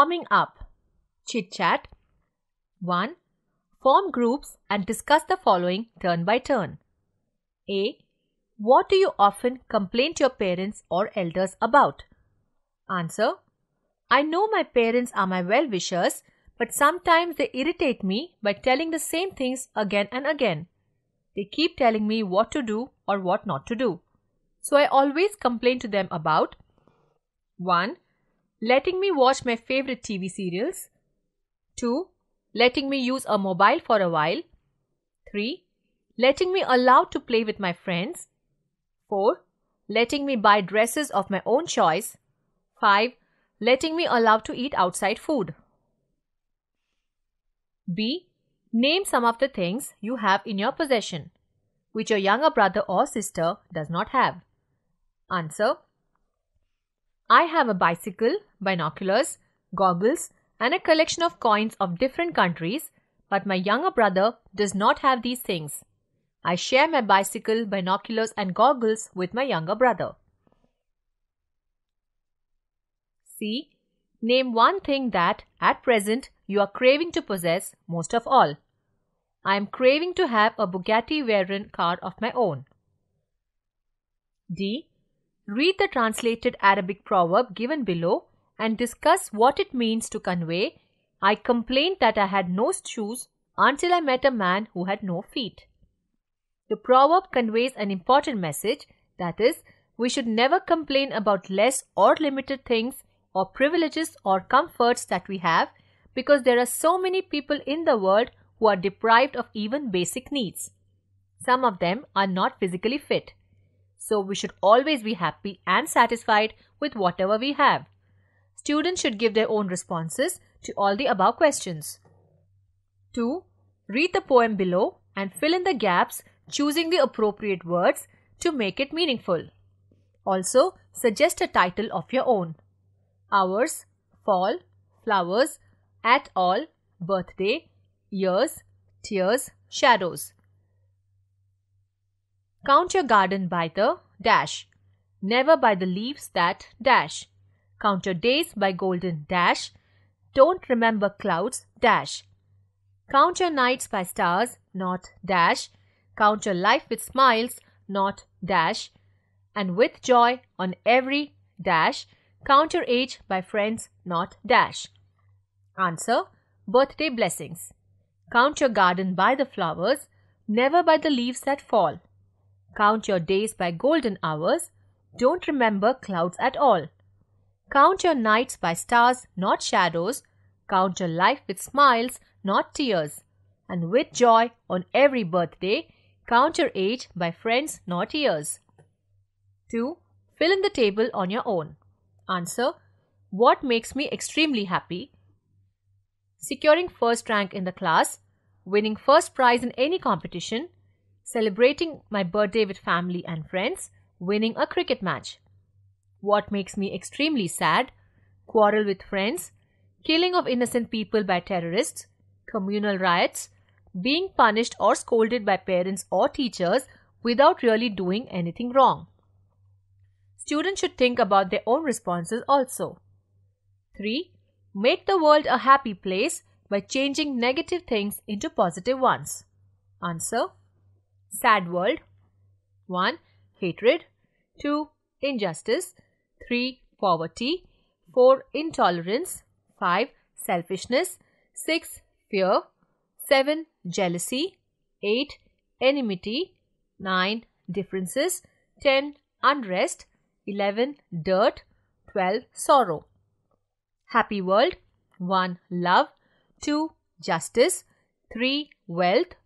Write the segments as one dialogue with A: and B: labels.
A: warming up. Chit chat. 1. Form groups and discuss the following turn by turn. A. What do you often complain to your parents or elders about? Answer. I know my parents are my well wishers, but sometimes they irritate me by telling the same things again and again. They keep telling me what to do or what not to do. So I always complain to them about 1 letting me watch my favorite TV serials. 2. Letting me use a mobile for a while. 3. Letting me allow to play with my friends. 4. Letting me buy dresses of my own choice. 5. Letting me allow to eat outside food. B. Name some of the things you have in your possession, which your younger brother or sister does not have. Answer I have a bicycle, binoculars, goggles, and a collection of coins of different countries, but my younger brother does not have these things. I share my bicycle, binoculars, and goggles with my younger brother. C. Name one thing that, at present, you are craving to possess most of all. I am craving to have a Bugatti Veyron car of my own. D. Read the translated Arabic proverb given below and discuss what it means to convey I complained that I had no shoes until I met a man who had no feet. The proverb conveys an important message that is, we should never complain about less or limited things or privileges or comforts that we have because there are so many people in the world who are deprived of even basic needs. Some of them are not physically fit. So we should always be happy and satisfied with whatever we have. Students should give their own responses to all the above questions. 2. Read the poem below and fill in the gaps choosing the appropriate words to make it meaningful. Also, suggest a title of your own. Hours, fall, flowers, at all, birthday, years, tears, shadows. Count your garden by the dash. Never by the leaves that dash. Count your days by golden dash. Don't remember clouds dash. Count your nights by stars, not dash. Count your life with smiles, not dash. And with joy on every dash. Count your age by friends, not dash. Answer Birthday blessings. Count your garden by the flowers, never by the leaves that fall. Count your days by golden hours. Don't remember clouds at all. Count your nights by stars, not shadows. Count your life with smiles, not tears. And with joy on every birthday, count your age by friends, not years. 2. Fill in the table on your own. Answer What makes me extremely happy? Securing first rank in the class, winning first prize in any competition, celebrating my birthday with family and friends, winning a cricket match. What makes me extremely sad? Quarrel with friends, killing of innocent people by terrorists, communal riots, being punished or scolded by parents or teachers without really doing anything wrong. Students should think about their own responses also. 3. Make the world a happy place by changing negative things into positive ones. Answer sad world 1. Hatred 2. Injustice 3. Poverty 4. Intolerance 5. Selfishness 6. Fear 7. Jealousy 8. Enmity 9. Differences 10. Unrest 11. Dirt 12. Sorrow Happy World 1. Love 2. Justice 3. Wealth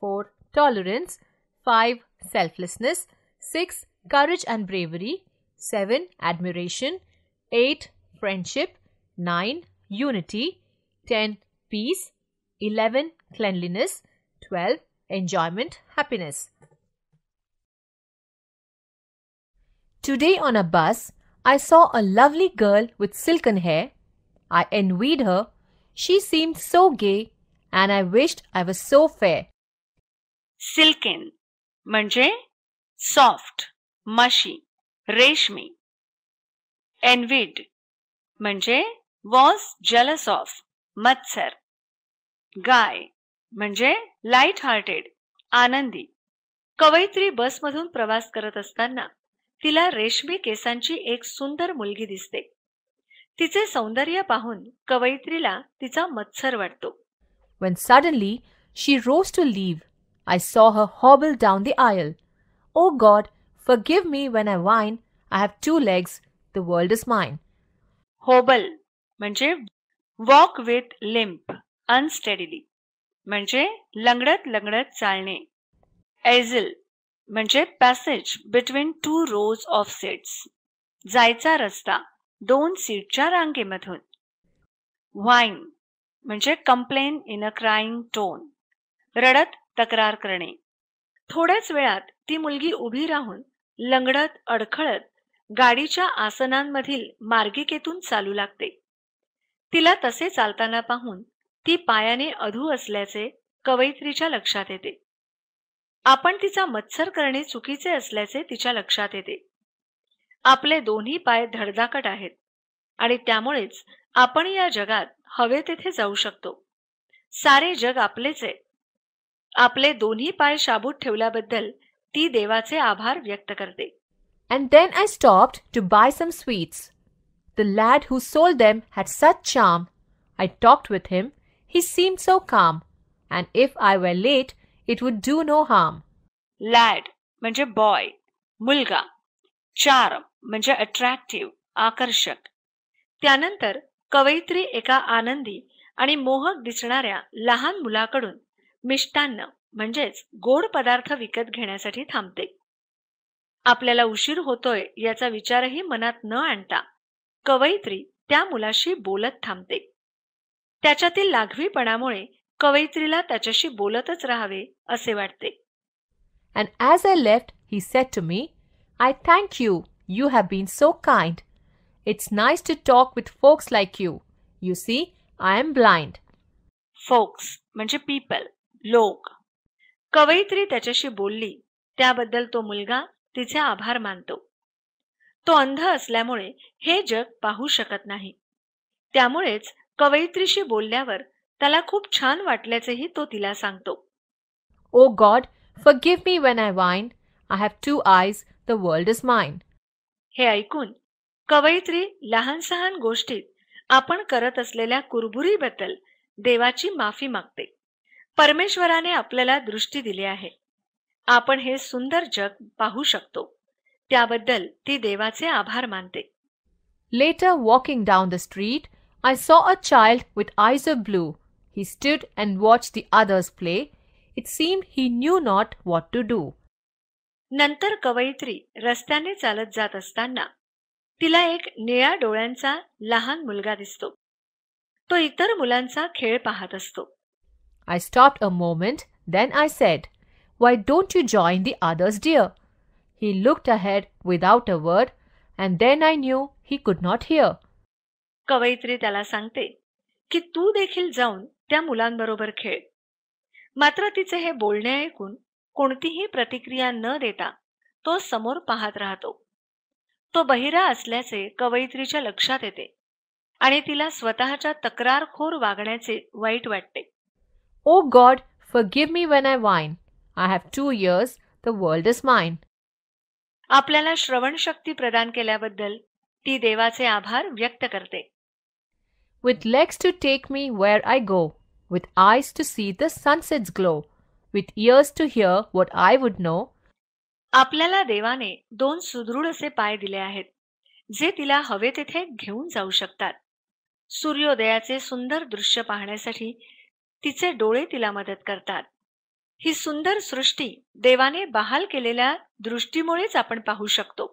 A: 4. Tolerance 5. Selflessness. 6. Courage and bravery. 7. Admiration. 8. Friendship. 9. Unity. 10. Peace. 11. Cleanliness. 12. Enjoyment, happiness. Today on a bus, I saw a lovely girl with silken hair. I envied her. She seemed so gay, and I wished I was
B: so fair. Silken म्हणजे soft मशी रेशमी एनविड म्हणजे was jealous of मत्सर गाय म्हणजे light hearted Anandi कवयित्री बसमधून प्रवास करत असताना तिला रेशमी केसांची एक सुंदर मुलगी दिसते तिचे सौंदर्य पाहून कवयित्रीला तिचा मत्सर वाटतो
A: one suddenly she rose to leave I saw her hobble down the aisle. O oh God, forgive me when I whine. I have two legs. The world is mine.
B: Hobble. Manje, walk with limp, unsteadily. Manje, langrat langrat chalne. Aisle. Manje, passage between two rows of seats. Zaitza rasta. Don't sit charange madhun. Whine. Manje, complain in a crying tone. Radat तक्रार करणे थोड्याच वेळात ती मुलगी उभी राहून लंगडत अडखळत गाडीच्या आसनांमधील मार्गिकेतून चालू लागते तिला तसे चालताना पाहून ती पायाने अधू असल्याचे कवयित्रीच्या लक्षात येते आपण तिचा मत्सर करणे चुकीचे असल्याचे तिच्या लक्षात येते आपले दोन्ही पाय धडधाकट आहेत आणि त्यामुळेच आपण या जगात हवे तेथे जाऊ शकतो सारे जग आपलेच आहे आपले दोन्ही पाय शाबूत ठेवल्याबद्दल ती देवाचे आभार व्यक्त करते
A: and then I stop to buy some sweets the lad who sold them had such charm I talked with him he seem so calm and if
B: I were late it would
A: do no harm
B: lad म्हणजे boy मुलगा चार म्हणजे attractive आकर्षक त्यानंतर कवयित्री एका आनंदी आणि मोहक दिसणाऱ्या लहान मुलाकडून मिष्टान्न म्हणजेच गोड पदार्थ विकत घेण्यासाठी थांबते आपल्याला उशीर होतोय याचा विचारही मनात न आणता कवयित्री त्या मुलाशी बोलत थांबते त्याच्यातील लाघवीपणामुळे कवयित्रीला त्याच्याशी बोलतच राहावे असे वाटते
A: and as I left he said to me I thank you you have been so kind. It's nice to talk with folks like
B: you you see I am blind folks म्हणजे पीपल लोक कवयित्री त्याच्याशी बोलली त्याबद्दल तो मुलगा तिचे आभार मानतो तो अंध असल्यामुळे हे जग पाहू शकत नाही त्यामुळेच कवयित्रीशी बोलल्यावर त्याला खूप छान वाटल्याचेही तो तिला सांगतो
A: O God give me when I whine I have two eyes the
B: world is mine हे ऐकून कवयित्री लहान सहान गोष्टीत आपण करत असलेल्या कुरबुरीबद्दल देवाची माफी मागते परमेश्वराने आपल्याला दृष्टी दिली आहे आपण हे सुंदर जग पाहू शकतो त्याबद्दल ती देवाचे आभार मानते
A: later walking down the street I saw a child with eyes of blue he stood and watch the others play it seem he knew not what to do
B: नंतर कवयित्री रस्त्याने चालत जात असताना तिला एक निळ्या डोळ्यांचा लहान मुलगा दिसतो तो इतर मुलांचा खेळ पाहत असतो
A: I stopped a moment then I said, Why don't you join the others, dear? He looked ahead without a word, and then I knew he could not hear.
B: कवयित्री त्याला सांगते की तू देखील जाऊन त्या मुलांबरोबर खेळ मात्र तिचे हे बोलणे ऐकून कोणतीही प्रतिक्रिया न देता तो समोर पाहत राहतो तो बहिरा असल्याचे कवयित्रीच्या लक्षात येते आणि तिला स्वतःच्या तक्रारखोर वागण्याचे वाईट वाटते O oh God,
A: forgive me when I whine. I have two years, the world is mine.
B: आपल्याला श्रवण शक्ती प्रदान केल्याबद्दल ती देवाचे आभार व्यक्त करते
A: With legs to take me where I go, with eyes to see the sunset's glow, with ears to hear what I would know.
B: आपल्याला देवाने दोन सुदृढ असे पाय दिले आहेत जे तिला हवे तेथे घेऊन जाऊ शकतात सूर्योदयाचे सुंदर दृश्य पाहण्यासाठी तिचे डोळे तिला मदत करतात ही सुंदर सृष्टी देवाने बहाल केलेल्या दृष्टीमुळेच आपण पाहू शकतो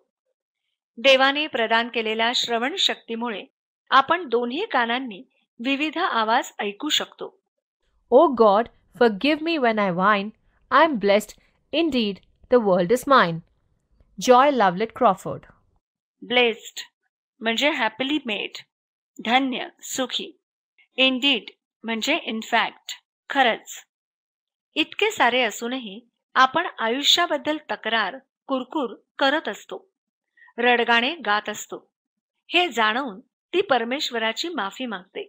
B: देवाने प्रदान केलेल्या श्रवण शक्तीमुळे आपण दोन्ही कानांनी विविध आवाज ऐकू शकतो
A: O God forgive me when I whine I am blessed indeed the world is mine joy Lovelet Crawford
B: blessed म्हणजे हॅपीली मेड धन्य सुखी इन डीड म्हणजे इनफॅक्ट खरंच इतके सारे असूनही आपण आयुष्याबद्दल तक्रार कुरकुर करत असतो रडगाणे गात असतो हे जाणवून ती परमेश्वराची माफी मागते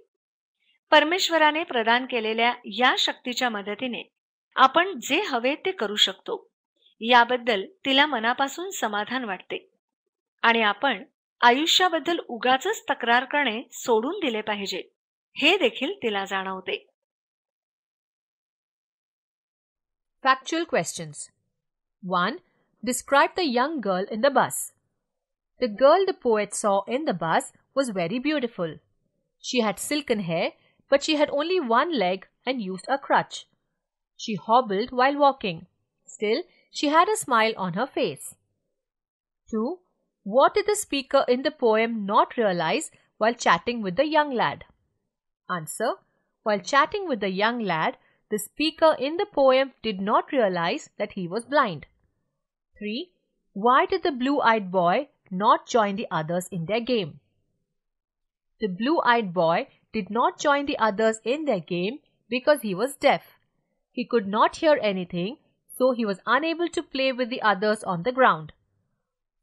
B: परमेश्वराने प्रदान केलेल्या या शक्तीच्या मदतीने आपण जे हवे ते करू शकतो याबद्दल तिला मनापासून समाधान वाटते आणि आपण आयुष्याबद्दल उगाच तक्रार करणे सोडून दिले पाहिजे हे देखील तिला जाणवते
A: Factual questions. 1. Describe the young girl in the bus. The girl the poet saw in the bus was very beautiful. She had silken hair, but she had only one leg and used a crutch. She hobbled while walking. Still, she had a smile on her face. 2. What did the speaker in the poem not realize while chatting with the young lad? answer. While chatting with the young lad, the speaker in the poem did not realize that he was blind. 3. Why did the blue eyed boy not join the others in their game? The blue eyed boy did not join the others in their game because he was deaf. He could not hear anything, so he was unable to play with the others on the ground.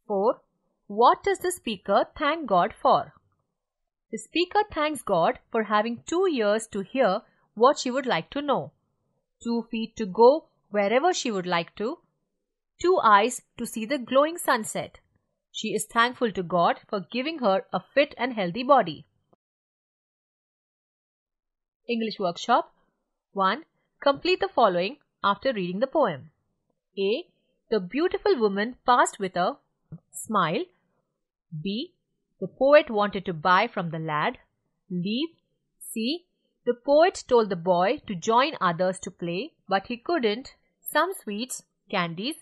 A: 4. What does the speaker thank God for? The speaker thanks God for having two ears to hear what she would like to know, two feet to go wherever she would like to, two eyes to see the glowing sunset. She is thankful to God for giving her a fit and healthy body. English Workshop 1. Complete the following after reading the poem. A. The beautiful woman passed with a smile. B. The poet wanted to buy from the lad. Leave. See. The poet told the boy to join others to play, but he couldn't. Some sweets, candies.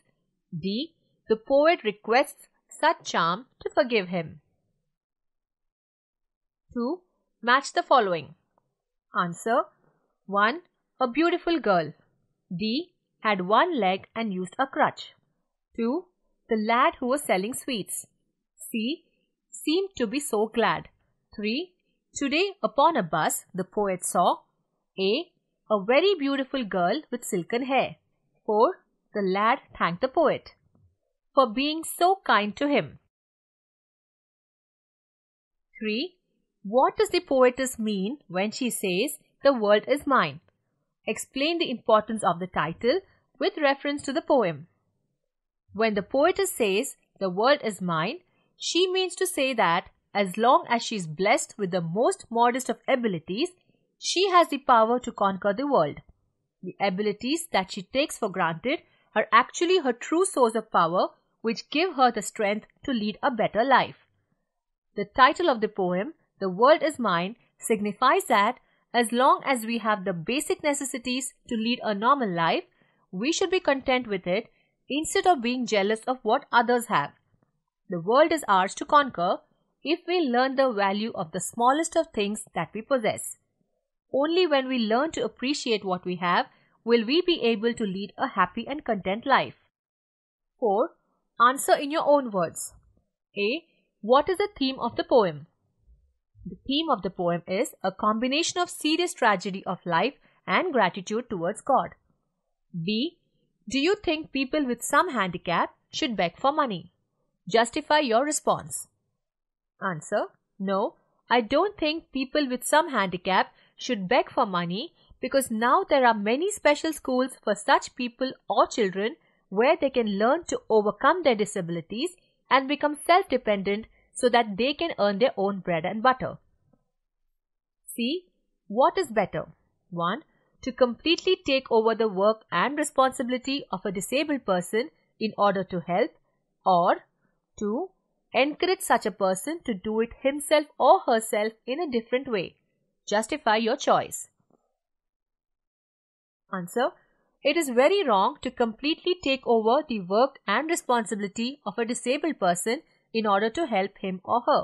A: D. The poet requests such charm to forgive him. 2. Match the following. Answer 1. A beautiful girl. D. Had one leg and used a crutch. 2. The lad who was selling sweets. C seemed to be so glad. 3. Today, upon a bus, the poet saw A. A very beautiful girl with silken hair. 4. The lad thanked the poet for being so kind to him. 3. What does the poetess mean when she says, The world is mine? Explain the importance of the title with reference to the poem. When the poetess says, The world is mine, she means to say that as long as she is blessed with the most modest of abilities, she has the power to conquer the world. The abilities that she takes for granted are actually her true source of power, which give her the strength to lead a better life. The title of the poem, The World is Mine, signifies that as long as we have the basic necessities to lead a normal life, we should be content with it instead of being jealous of what others have. The world is ours to conquer if we learn the value of the smallest of things that we possess. Only when we learn to appreciate what we have will we be able to lead a happy and content life. 4. Answer in your own words. A. What is the theme of the poem? The theme of the poem is a combination of serious tragedy of life and gratitude towards God. B. Do you think people with some handicap should beg for money? Justify your response. Answer No, I don't think people with some handicap should beg for money because now there are many special schools for such people or children where they can learn to overcome their disabilities and become self dependent so that they can earn their own bread and butter. See, what is better? 1. To completely take over the work and responsibility of a disabled person in order to help, or 2. Encourage such a person to do it himself or herself in a different way. Justify your choice. Answer it is very wrong to completely take over the work and responsibility of a disabled person in order to help him or her.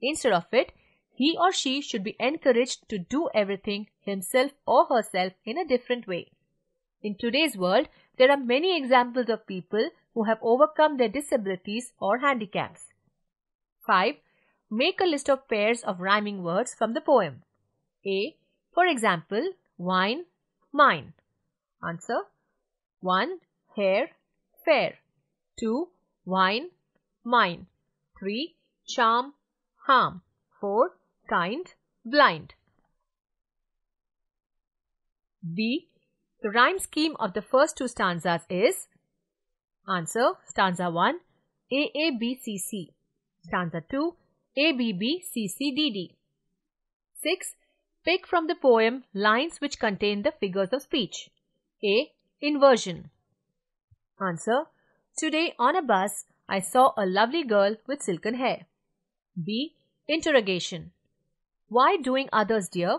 A: Instead of it, he or she should be encouraged to do everything himself or herself in a different way. In today's world, there are many examples of people who have overcome their disabilities or handicaps. 5. Make a list of pairs of rhyming words from the poem. A. For example, wine, mine. Answer 1. Hair, fair. 2. Wine, mine. 3. Charm, harm. 4. Kind, blind. B. The rhyme scheme of the first two stanzas is Answer stanza 1 AABCC. Stanza 2 ABBCCDD. 6. Pick from the poem lines which contain the figures of speech. A. Inversion. Answer Today on a bus, I saw a lovely girl with silken hair. B. Interrogation. Why doing others, dear?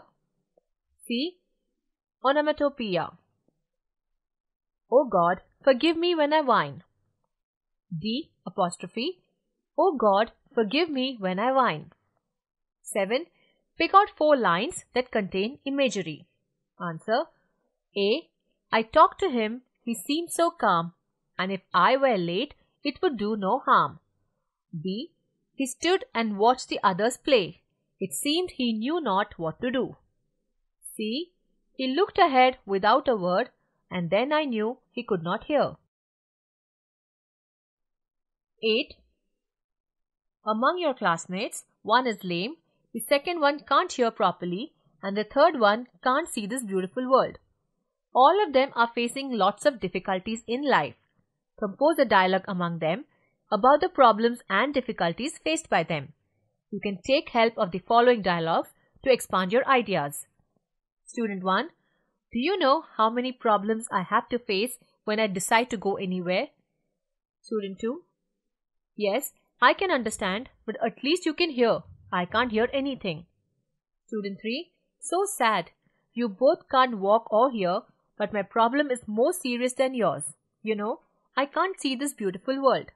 A: C. Onomatopoeia. Oh God, forgive me when I whine. D apostrophe, O God, forgive me when I whine. 7. Pick out four lines that contain imagery. Answer A. I talked to him, he seemed so calm, and if I were late, it would do no harm. B. He stood and watched the others play. It seemed he knew not what to do. C. He looked ahead without a word and then I knew he could not hear. 8. Among your classmates, one is lame, the second one can't hear properly, and the third one can't see this beautiful world. All of them are facing lots of difficulties in life. Compose a dialogue among them about the problems and difficulties faced by them. You can take help of the following dialogues to expand your ideas. Student 1 do you know how many problems I have to face when I decide to go anywhere? Student 2 Yes, I can understand, but at least you can hear. I can't hear anything. Student 3 So sad. You both can't walk or hear, but my problem is more serious than yours. You know, I can't see this beautiful world.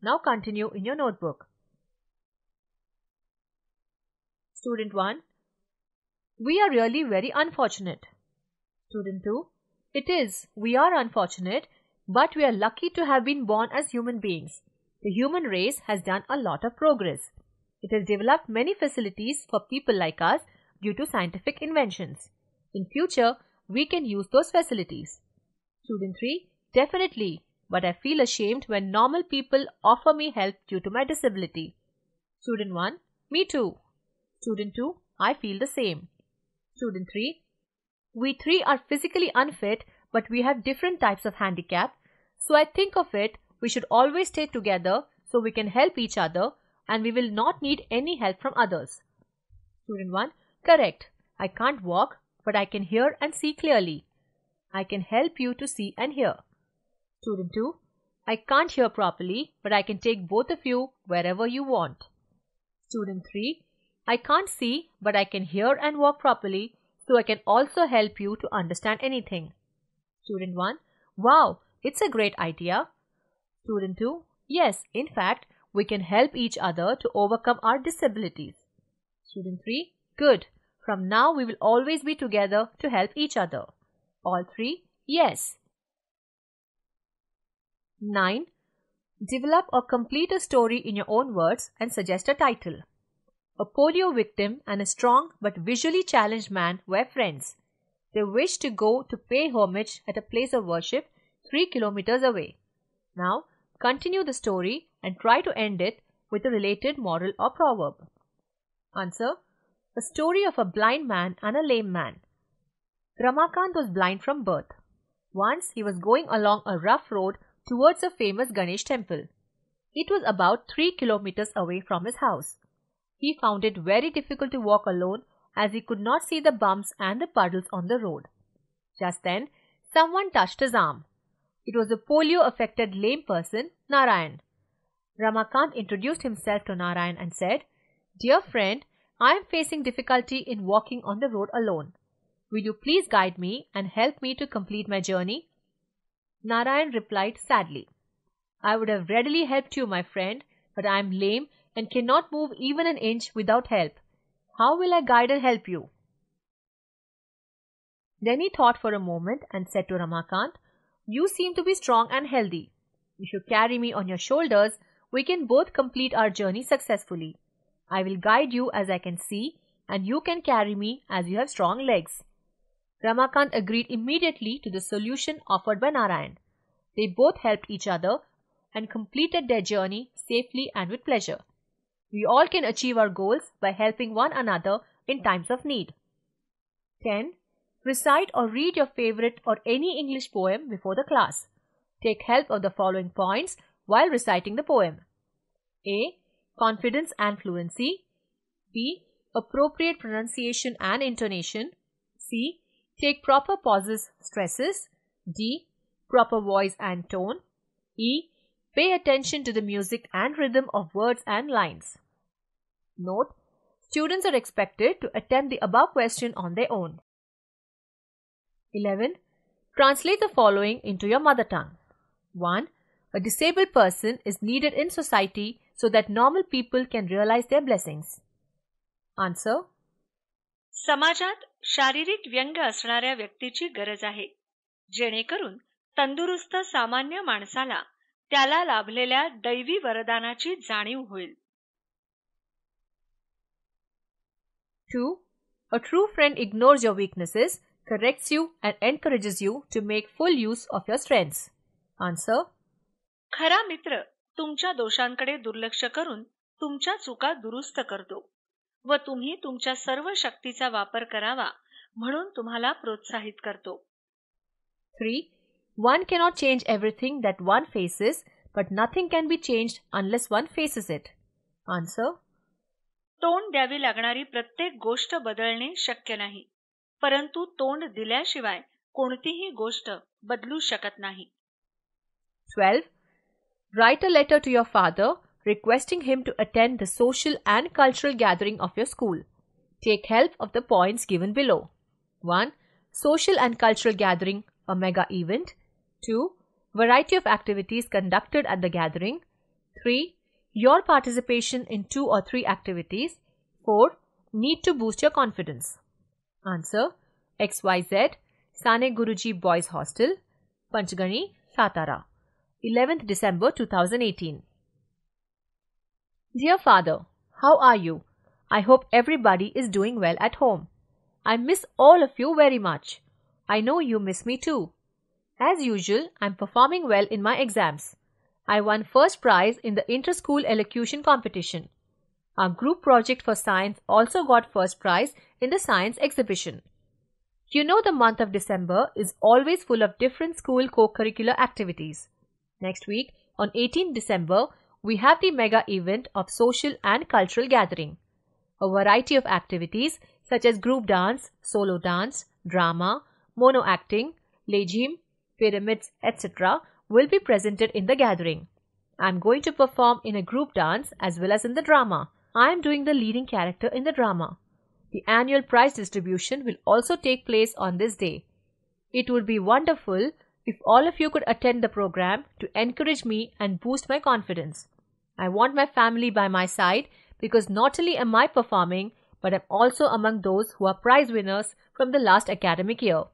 A: Now continue in your notebook. Student 1 We are really very unfortunate. Student 2. It is. We are unfortunate, but we are lucky to have been born as human beings. The human race has done a lot of progress. It has developed many facilities for people like us due to scientific inventions. In future, we can use those facilities. Student 3. Definitely, but I feel ashamed when normal people offer me help due to my disability. Student 1. Me too. Student 2. I feel the same. Student 3. We three are physically unfit, but we have different types of handicap. So I think of it, we should always stay together so we can help each other and we will not need any help from others. Student 1 Correct. I can't walk, but I can hear and see clearly. I can help you to see and hear. Student 2 I can't hear properly, but I can take both of you wherever you want. Student 3 I can't see, but I can hear and walk properly, so I can also help you to understand anything. Student 1. Wow, it's a great idea. Student 2. Yes, in fact, we can help each other to overcome our disabilities. Student 3. Good. From now, we will always be together to help each other. All three. Yes. 9. Develop or complete a story in your own words and suggest a title. A polio victim and a strong but visually challenged man were friends. They wished to go to pay homage at a place of worship 3 kilometers away. Now, continue the story and try to end it with a related moral or proverb. Answer A story of a blind man and a lame man. Ramakant was blind from birth. Once he was going along a rough road towards a famous Ganesh temple. It was about 3 kilometers away from his house. He found it very difficult to walk alone as he could not see the bumps and the puddles on the road. Just then, someone touched his arm. It was a polio affected lame person, Narayan. Ramakant introduced himself to Narayan and said, Dear friend, I am facing difficulty in walking on the road alone. Will you please guide me and help me to complete my journey? Narayan replied sadly, I would have readily helped you, my friend, but I am lame and cannot move even an inch without help. How will I guide and help you? Then he thought for a moment and said to Ramakant, You seem to be strong and healthy. If you carry me on your shoulders, we can both complete our journey successfully. I will guide you as I can see, and you can carry me as you have strong legs. Ramakant agreed immediately to the solution offered by Narayan. They both helped each other and completed their journey safely and with pleasure. We all can achieve our goals by helping one another in times of need. 10. Recite or read your favorite or any English poem before the class. Take help of the following points while reciting the poem. A. Confidence and fluency. B. Appropriate pronunciation and intonation. C. Take proper pauses, stresses. D. Proper voice and tone. E. Pay attention to the music and rhythm of words and lines. Note, students are expected to attempt the above question on their own. 11. Translate the following into your mother tongue. 1. A disabled person is needed in society so that normal people can realize their blessings. Answer.
B: Samajat sharirik vyanga असणाऱ्या व्यक्तीची गरज आहे जेणेकरून तंदुरुस्त samanya manasala. त्याला लाभलेल्या दैवी वरदानाची जाणीव होईल to
A: a true friend ignores your weaknesses corrects you and encourages you to make full use of your strength answer
B: खरा मित्र तुमच्या दोषांकडे दुर्लक्ष करून तुमच्या चुका दुरुस्त करतो व तुम्ही तुमच्या सर्व शक्तीचा वापर करावा म्हणून तुम्हाला प्रोत्साहित करतो three
A: One cannot change everything that one faces, but nothing can be changed unless one faces it. Answer
B: तोंड द्यावी लागणारी प्रत्येक गोष्ट बदलणे शक्य नाही परंतु तोंड दिल्याशिवाय कोणतीही गोष्ट बदलू शकत नाही
A: twelve Write a letter to your father requesting him to attend the social and cultural gathering of your school. Take help of the points given below. 1. Social and cultural gathering, a mega event. 2. Variety of activities conducted at the gathering. 3. Your participation in two or three activities. 4. Need to boost your confidence. Answer XYZ Sane Guruji Boys Hostel, Panchgani, Satara, 11th December 2018. Dear Father, how are you? I hope everybody is doing well at home. I miss all of you very much. I know you miss me too. As usual, I'm performing well in my exams. I won first prize in the inter-school elocution competition. Our group project for science also got first prize in the science exhibition. You know the month of December is always full of different school co-curricular activities. Next week, on 18 December, we have the mega event of social and cultural gathering. A variety of activities such as group dance, solo dance, drama, mono acting, lejim pyramids, etc., will be presented in the gathering. I am going to perform in a group dance as well as in the drama. I am doing the leading character in the drama. The annual prize distribution will also take place on this day. It would be wonderful if all of you could attend the program to encourage me and boost my confidence. I want my family by my side because not only am I performing, but I'm also among those who are prize winners from the last academic year.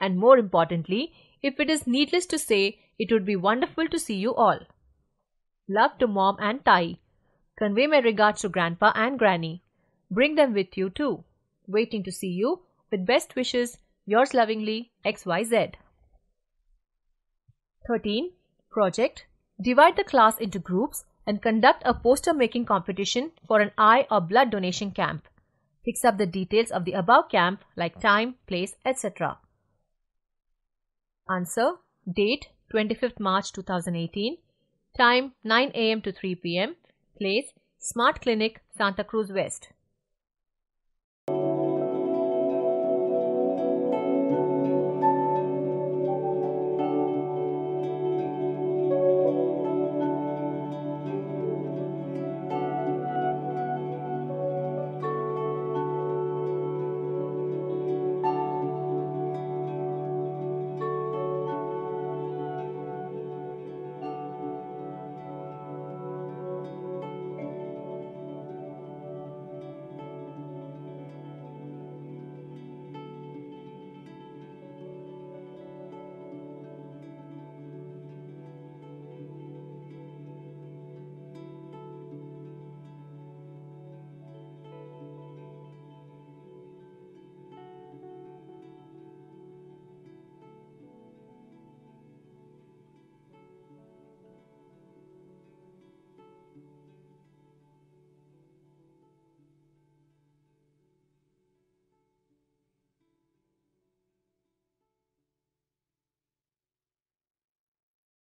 A: And more importantly, if it is needless to say, it would be wonderful to see you all. Love to mom and Ty. Convey my regards to grandpa and granny. Bring them with you too. Waiting to see you. With best wishes, yours lovingly, XYZ. 13. Project Divide the class into groups and conduct a poster making competition for an eye or blood donation camp. Fix up the details of the above camp like time, place, etc. Answer Date 25th March 2018. Time 9 a.m. to 3 p.m. Place Smart Clinic, Santa Cruz West.